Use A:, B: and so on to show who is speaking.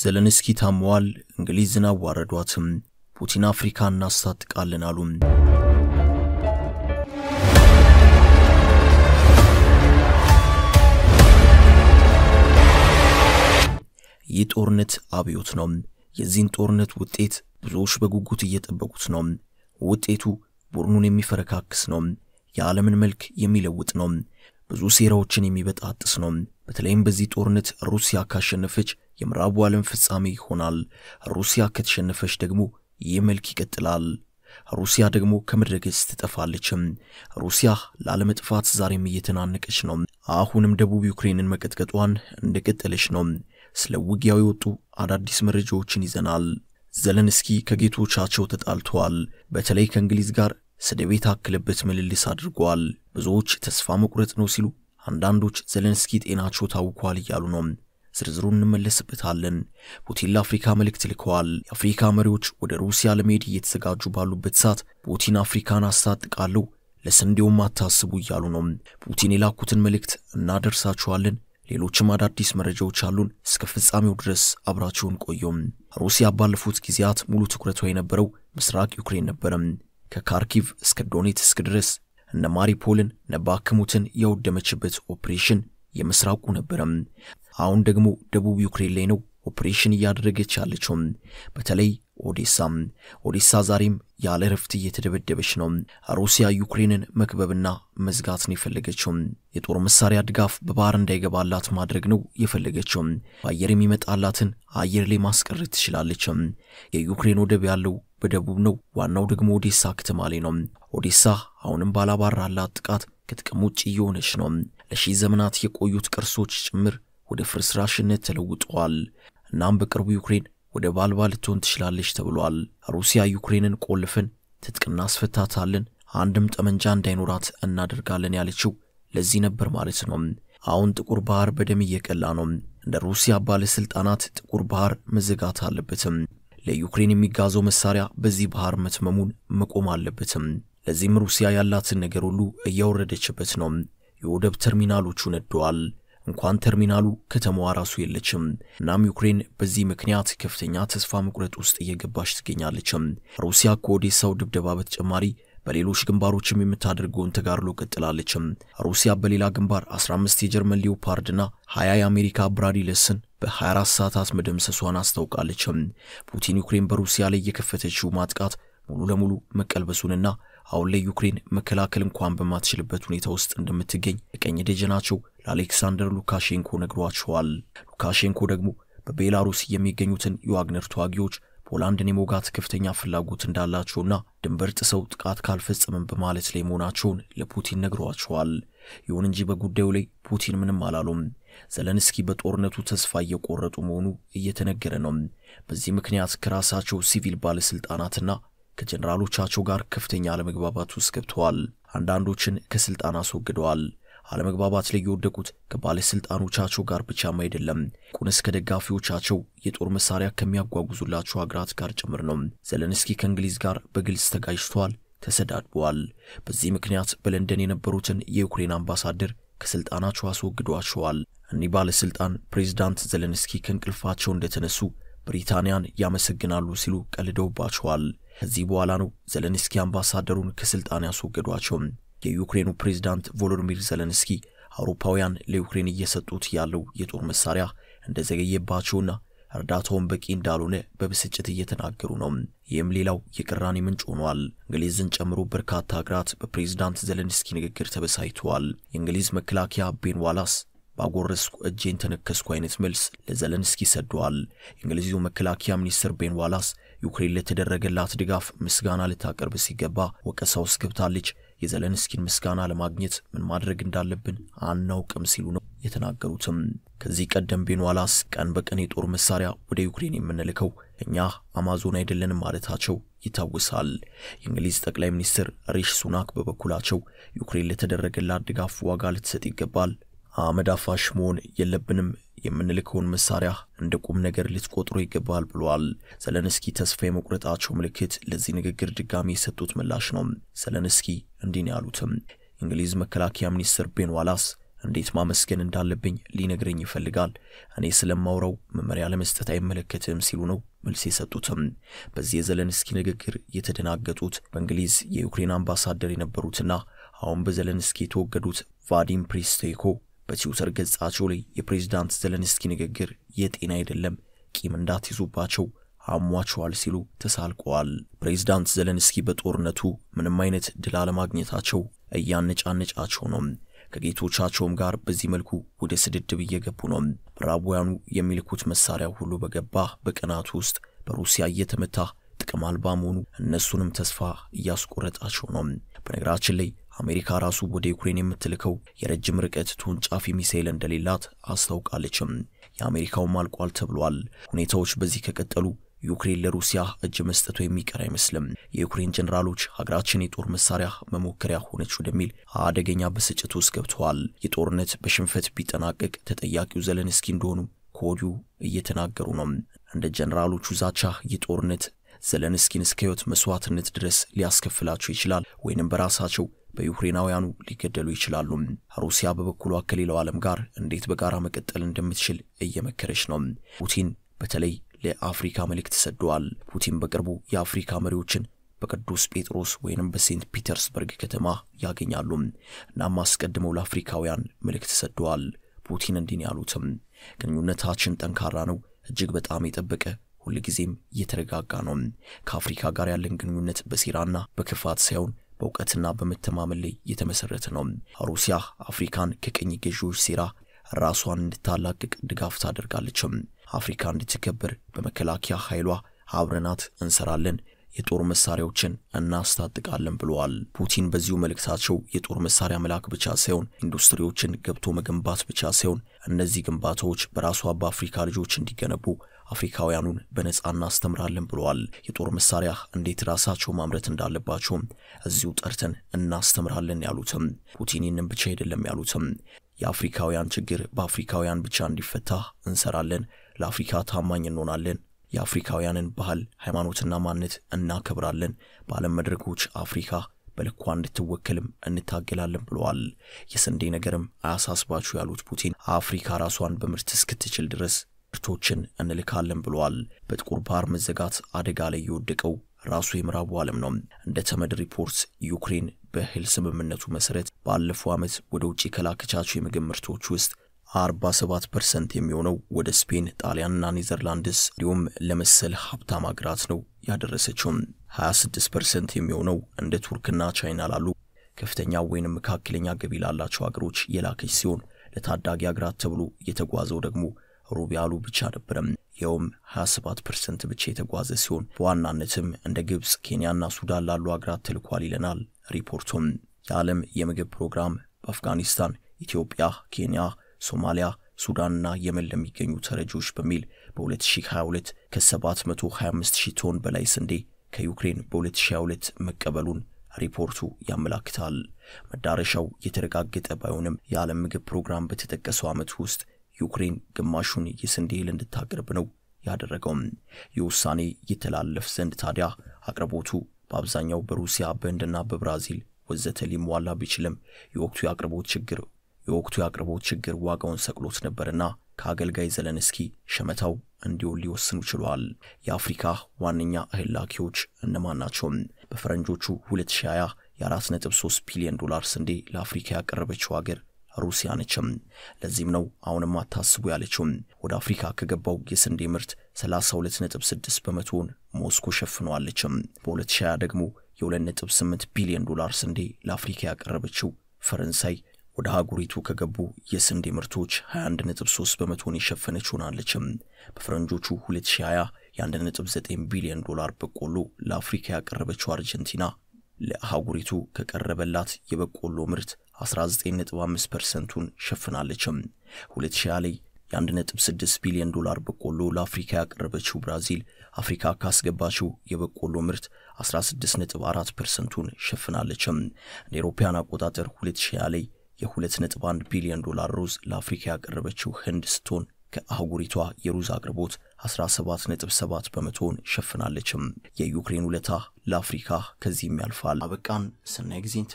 A: ዘለንስኪ ታመዋል፣ እንግሊዝን አዋረዷትም፣ ፑቲን አፍሪካ እናስታጥቃለን አሉ። ይህ ጦርነት አብዮት ነው። የዚህን ጦርነት ውጤት ብዙዎች በጉጉት እየጠበቁት ነው። ውጤቱ ቡድኑን የሚፈረካክስ ነው። የዓለምን መልክ የሚለውጥ ነው። ብዙ ሴራዎችን የሚበጣጥስ ነው። በተለይም በዚህ ጦርነት ሩሲያ ካሸነፈች የምዕራቡ ዓለም ፍጻሜ ይሆናል። ሩሲያ ከተሸነፈች ደግሞ ይህ መልክ ይቀጥላል። ሩሲያ ደግሞ ከምድረ ገጽ ትጠፋለችም። ሩሲያ ላለመጥፋት ዛሬም እየተናነቀች ነው። አሁንም ደቡብ ዩክሬንን መቀጥቀጧን እንደቀጠለች ነው። ስለ ውጊያው የወጡ አዳዲስ መረጃዎችን ይዘናል። ዘለንስኪ ከጌቶቻቸው ተጣልተዋል። በተለይ ከእንግሊዝ ጋር ስደቤት አክልበት ምልልስ አድርጓል። ብዙዎች ተስፋ መቁረጥ ነው ሲሉ፣ አንዳንዶች ዘለንስኪ ጤናቸው ታውኳል እያሉ ነው። ዝርዝሩን እንመለስበታለን። ፑቲን ለአፍሪካ መልእክት ልከዋል። የአፍሪካ መሪዎች ወደ ሩሲያ ለመሄድ እየተዘጋጁ ባሉበት ሰዓት ፑቲን አፍሪካን አስታጥቃለሁ፣ ለስንዴውም አታስቡ እያሉ ነው። ፑቲን የላኩትን መልእክት እናደርሳችኋለን። ሌሎችም አዳዲስ መረጃዎች አሉን። እስከ ፍጻሜው ድረስ አብራችሁን ቆዩም። ሩሲያ ባለፉት ጊዜያት ሙሉ ትኩረቷ የነበረው ምስራቅ ዩክሬን ነበረም። ከካርኪቭ እስከ ዶኔትስክ ድረስ እነ ማሪፖልን ነባክሙትን ያወደመችበት ኦፕሬሽን የምስራቁ ነበረም። አሁን ደግሞ ደቡብ ዩክሬን ላይ ነው ኦፕሬሽን እያደረገች ያለችው በተለይ ኦዴሳ ኦዴሳ ዛሬም ያለ ረፍት እየተደበደበች ነው። ሩሲያ ዩክሬንን መክበብና መዝጋትን የፈለገችው የጦር መሳሪያ ድጋፍ በባህር እንዳይገባላት ማድረግ ነው የፈለገችው። በአየር የሚመጣላትን አየር ላይ ማስቀረት ትችላለች። የዩክሬን ወደብ ያለው በደቡብ ነው። ዋናው ደግሞ ኦዴሳ ከተማ ላይ ነው። ኦዴሳ አሁንም ባላባራላት ጥቃት ከጥቅም ውጭ እየሆነች ነው። ለሺህ ዘመናት የቆዩት ቅርሶች ጭምር ወደ ፍርስራሽነት ተለውጠዋል። እናም በቅርቡ ዩክሬን ወደ ባልባ ልትሆን ትችላለች ተብሏል። ሩሲያ ዩክሬንን ቆልፈን ትጥቅ እናስፈታታለን፣ አንድም ጠመንጃ እንዳይኖራት እናደርጋለን ያለችው ለዚህ ነበር ማለት ነው። አሁን ጥቁር ባህር በደም እየቀላ ነው። እንደ ሩሲያ ባለስልጣናት ጥቁር ባህር መዘጋት አለበትም። ለዩክሬን የሚጋዘው መሳሪያ በዚህ ባህር መትመሙን መቆም አለበትም። ለዚህም ሩሲያ ያላትን ነገር ሁሉ እያወረደችበት ነው። የወደብ ተርሚናሎቹ ነደዋል። እንኳን ተርሚናሉ ከተማዋ ራሱ የለችም። እናም ዩክሬን በዚህ ምክንያት ከፍተኛ ተስፋ መቁረጥ ውስጥ እየገባች ትገኛለች። ሩሲያ ከኦዴሳው ድብደባ በተጨማሪ በሌሎች ግንባሮችም የምታደርገውን ተጋድሎ ቀጥላለች። ሩሲያ በሌላ ግንባር 15 የጀርመን ሊዮፓርድና 20 የአሜሪካ ብራዲለስን በ24 ሰዓታት መደምሰሷን አስታውቃለች። ፑቲን ዩክሬን በሩሲያ ላይ የከፈተችው ማጥቃት ሙሉ ለሙሉ መቀልበሱንና አሁን ላይ ዩክሬን መከላከል እንኳን በማትችልበት ሁኔታ ውስጥ እንደምትገኝ ቀኝ ደጀናቸው ለአሌክሳንደር ሉካሼንኮ ነግሯቸዋል። ሉካሼንኮ ደግሞ በቤላሩስ የሚገኙትን የዋግነር ተዋጊዎች ፖላንድን የሞጋት ከፍተኛ ፍላጎት እንዳላቸውና ድንበር ጥሰው ጥቃት ካልፈጸምን በማለት ላይ መሆናቸውን ለፑቲን ነግሯቸዋል። ይሁን እንጂ በጉዳዩ ላይ ፑቲን ምንም አላሉም። ዘለንስኪ በጦርነቱ ተስፋ እየቆረጡ መሆኑ እየተነገረ ነው። በዚህ ምክንያት ከራሳቸው ሲቪል ባለስልጣናትና ከጀኔራሎቻቸው ጋር ከፍተኛ አለመግባባት ውስጥ ገብተዋል። አንዳንዶችን ከስልጣን አስወግደዋል። አለመግባባት ላይ የወደቁት ከባለስልጣኖቻቸው ጋር ብቻም አይደለም፣ ቁንስ ከደጋፊዎቻቸው የጦር መሳሪያ ከሚያጓጉዙላቸው ሀገራት ጋር ጭምር ነው። ዘለንስኪ ከእንግሊዝ ጋር በግልጽ ተጋጅቷል፣ ተሰዳድበዋል። በዚህ ምክንያት በለንደን የነበሩትን የዩክሬን አምባሳደር ከስልጣናቸው አስወግዷቸዋል። እኒህ ባለስልጣን ፕሬዚዳንት ዘለንስኪ ከእንቅልፋቸው እንደተነሱ ብሪታንያን ያመሰግናሉ ሲሉ ቀልደውባቸዋል። ከዚህ በኋላ ነው ዘለንስኪ አምባሳደሩን ከስልጣን ያስወገዷቸው። የዩክሬኑ ፕሬዝዳንት ቮሎዲሚር ዘለንስኪ አውሮፓውያን ለዩክሬን እየሰጡት ያለው የጦር መሳሪያ እንደዘገየባቸውና እርዳታውን በቂ እንዳልሆነ በብስጭት እየተናገሩ ነው። ይህም ሌላው የቅራኔ ምንጭ ሆኗል። እንግሊዝን ጨምሮ በርካታ ሀገራት በፕሬዝዳንት ዘለንስኪ ንግግር ተበሳይተዋል። የእንግሊዝ መከላከያ ቤን ዋላስ ባጎረስኩ እጄን ተነከስኩ አይነት መልስ ለዘለንስኪ ሰደዋል። የእንግሊዙ መከላከያ ሚኒስትር ቤን ዋላስ ዩክሬን ለተደረገላት ድጋፍ ምስጋና ልታቀርብ ሲገባ ወቀሳ ውስጥ ገብታለች። የዘለንስኪን ምስጋና ለማግኘት ምን ማድረግ እንዳለብን አናውቅም ሲሉ ነው የተናገሩትም። ከዚህ ቀደም ቤንዋላስ ቀን በቀን የጦር መሳሪያ ወደ ዩክሬን የምንልከው እኛ አማዞን አይደለንም ማለታቸው ይታወሳል። የእንግሊዝ ጠቅላይ ሚኒስትር ሪሽ ሱናክ በበኩላቸው ዩክሬን ለተደረገላት ድጋፍ ዋጋ ልትሰጥ ይገባል፣ አመድ አፋሽ መሆን የለብንም የምንልከውን መሳሪያ እንደ ቁም ነገር ልትቆጥሩ ይገባል ብሏል። ዘለንስኪ ተስፋ የመቁረጣቸው ምልክት ለዚህ ንግግር ድጋሚ የሰጡት ምላሽ ነው። ዘለንስኪ እንዲህ ነው ያሉትም። እንግሊዝ መከላከያ ሚኒስትር ቤን ዋላስ እንዴት ማመስገን እንዳለብኝ ሊነግረኝ ይፈልጋል። እኔ ስለማውራው መመሪያ ለመስጠት አይመለከትም ሲሉ ነው መልስ የሰጡትም። በዚህ የዘለንስኪ ንግግር የተደናገጡት በእንግሊዝ የዩክሬን አምባሳደር የነበሩትና አሁን በዘለንስኪ የተወገዱት ቫዲም ፕሪስቴኮ በትዊተር ገጻቸው ላይ የፕሬዚዳንት ዘለንስኪ ንግግር የጤና አይደለም፣ ቂም እንዳትይዙባቸው አሟቸዋል ሲሉ ተሳልቀዋል። ፕሬዚዳንት ዘለንስኪ በጦርነቱ ምንም አይነት ድል አለማግኘታቸው እያነጫነጫቸው ነው። ከጌቶቻቸውም ጋር በዚህ መልኩ ወደ ስድድብ እየገቡ ነው። ምዕራባውያኑ የሚልኩት መሳሪያ ሁሉ በገባ በቀናቱ ውስጥ በሩሲያ እየተመታ ጥቅም አልባ መሆኑ እነሱንም ተስፋ እያስቆረጣቸው ነው። በነገራችን ላይ አሜሪካ ራሱ ወደ ዩክሬን የምትልከው የረጅም ርቀት ተወንጫፊ ሚሳኤል እንደሌላት አስታውቃለችም። የአሜሪካውም አልቋል ተብሏል። ሁኔታዎች በዚህ ከቀጠሉ ዩክሬን ለሩሲያ እጅ መስጠቱ የሚቀር አይመስልም። የዩክሬን ጀኔራሎች ሀገራችን የጦር መሳሪያ መሞከሪያ ሆነች ወደሚል አደገኛ ብስጭት ውስጥ ገብተዋል። የጦርነት በሽንፈት ቢጠናቀቅ ተጠያቂው ዘለንስኪ እንደሆኑ ከወዲሁ እየተናገሩ ነው። እንደ ጀኔራሎቹ ዛቻ የጦርነት ዘለንስኪን እስከ ሕይወት መስዋዕትነት ድረስ ሊያስከፍላቸው ይችላል ወይንም በራሳቸው በዩክሬናውያኑ ሊገደሉ ይችላሉ። ሩሲያ በበኩሏ ከሌላው ዓለም ጋር እንዴት በጋራ መቀጠል እንደምትችል እየመከረች ነው። ፑቲን በተለይ ለአፍሪካ መልእክት ሰደዋል። ፑቲን በቅርቡ የአፍሪካ መሪዎችን በቅዱስ ጴጥሮስ ወይንም በሴንት ፒተርስበርግ ከተማ ያገኛሉ። እናም አስቀድመው ለአፍሪካውያን መልእክት ሰደዋል። ፑቲን እንዲን ያሉትም ግንኙነታችን ጠንካራ ነው፣ እጅግ በጣም የጠበቀ ሁልጊዜም እየተረጋጋ ነው። ከአፍሪካ ጋር ያለን ግንኙነት በሴራና በክፋት ሳይሆን በእውቀትና በመተማመን ላይ የተመሰረተ ነው። ሩሲያ አፍሪካን ከቅኝ ገዢዎች ሴራ ራሷን እንድታላቅቅ ድጋፍ ታደርጋለች። አፍሪካ እንድትከበር በመከላከያ ኃይሏ አብረናት እንሰራለን፣ የጦር መሳሪያዎችን እናስታጥቃለን ብለዋል። ፑቲን በዚሁ መልእክታቸው የጦር መሳሪያ መላክ ብቻ ሳይሆን ኢንዱስትሪዎችን ገብቶ መገንባት ብቻ ሳይሆን እነዚህ ግንባታዎች በራሷ በአፍሪካ ልጆች እንዲገነቡ አፍሪካውያኑን በነፃ እናስተምራለን ብለዋል። የጦር መሳሪያ እንዴት ራሳቸው ማምረት እንዳለባቸው እዚሁ ጠርተን እናስተምራለን ያሉትም ፑቲን ይህንን ብቻ አይደለም ያሉትም የአፍሪካውያን ችግር በአፍሪካውያን ብቻ እንዲፈታ እንሰራለን፣ ለአፍሪካ ታማኝ እንሆናለን የአፍሪካውያንን ባህል ሃይማኖትና ማንነት እናከብራለን። በዓለም መድረኮች አፍሪካ በልኳ እንድትወክልም እንታገላለን ብለዋል። የስንዴ ነገርም አያሳስባችሁ ያሉት ፑቲን አፍሪካ ራሷን በምርት እስክትችል ድረስ ምርቶችን እንልካለን ብለዋል። በጥቁር ባህር መዘጋት አደጋ ላይ የወደቀው ራሱ የምዕራቡ ዓለም ነው። እንደ ተመድ ሪፖርት ዩክሬን በእህል ስምምነቱ መሰረት ባለፈው ዓመት ወደ ውጭ ከላከቻቸው የምግብ ምርቶች ውስጥ 47 ፐርሰንት የሚሆነው ወደ ስፔን፣ ጣሊያንና ኔዘርላንድስ እንዲሁም ለመሰል ሀብታም ሀገራት ነው ያደረሰችው። 26 ፐርሰንት የሚሆነው እንደ ቱርክና ቻይና ላሉ ከፍተኛ ወይንም መካከለኛ ገቢ ላላቸው ሀገሮች የላከች ሲሆን ለታዳጊ ሀገራት ተብሎ የተጓዘው ደግሞ ሩብ ያሉ ብቻ ነበረም። ይኸውም 27 ፐርሰንት ብቻ የተጓዘ ሲሆን በዋናነትም እንደ ግብፅ፣ ኬንያና ሱዳን ላሉ አገራት ተልኳል ይለናል ሪፖርቱም። የዓለም የምግብ ፕሮግራም በአፍጋኒስታን፣ ኢትዮጵያ፣ ኬንያ፣ ሶማሊያ ሱዳንና የመን ለሚገኙ ተረጂዎች በሚል በ2022 ከ725 ሺህ ቶን በላይ ስንዴ ከዩክሬን በ2022 መቀበሉን ሪፖርቱ ያመላክታል። መዳረሻው የተረጋገጠ ባይሆንም የዓለም ምግብ ፕሮግራም በተጠቀሰው ዓመት ውስጥ ዩክሬን ግማሹን የስንዴ እህል እንድታቀርብ ነው ያደረገው። የውሳኔ ይተላለፍ ዘንድ ታዲያ አቅርቦቱ በአብዛኛው በሩሲያ በህንድና በብራዚል ወዘተ ሊሟላ ቢችልም የወቅቱ የአቅርቦት ችግር የወቅቱ የአቅርቦት ችግር ዋጋውን ሰቅሎት ነበርና ከአገልጋይ ዘለንስኪ ሸመታው እንዲሆን ሊወስኑ ችሏል። የአፍሪካ ዋነኛ እህል ላኪዎች እነማን ናቸው? በፈረንጆቹ 2020 የ4.3 ቢሊዮን ዶላር ስንዴ ለአፍሪካ ያቀረበችው ሀገር ሩሲያ ነችም። ለዚህም ነው አሁንም አታስቡ ያለችው። ወደ አፍሪካ ከገባው የስንዴ ምርት 32.6 በመቶውን ሞስኮ ሸፍኗለችም። በ2020 ደግሞ የ2.8 ቢሊዮን ዶላር ስንዴ ለአፍሪካ ያቀረበችው ፈረንሳይ ወደ ሀገሪቱ ከገቡ የስንዴ ምርቶች 21.3 በመቶን የሸፈነች ሆናለችም። በፈረንጆቹ 2020 የ1.9 ቢሊዮን ዶላር በቆሎ ለአፍሪካ ያቀረበችው አርጀንቲና ለአህጉሪቱ ከቀረበላት የበቆሎ ምርት 19.5 ፐርሰንቱን ሸፍናለችም። 2020 ላይ የ1.6 ቢሊዮን ዶላር በቆሎ ለአፍሪካ ያቀረበችው ብራዚል አፍሪካ ካስገባችው የበቆሎ ምርት 16.4 ፐርሰንቱን ሸፍናለችም። እንደ አውሮፓውያን አቆጣጠር 2020 ላይ የ2.1 ቢሊዮን ዶላር ሩዝ ለአፍሪካ ያቀረበችው ህንድ ስትሆን ከአህጉሪቷ የሩዝ አቅርቦት 17.7 በመቶን ሸፍናለችም። የዩክሬን ውለታ ለአፍሪካ ከዚህም ያልፋል። አበቃን። ስናይ ጊዜን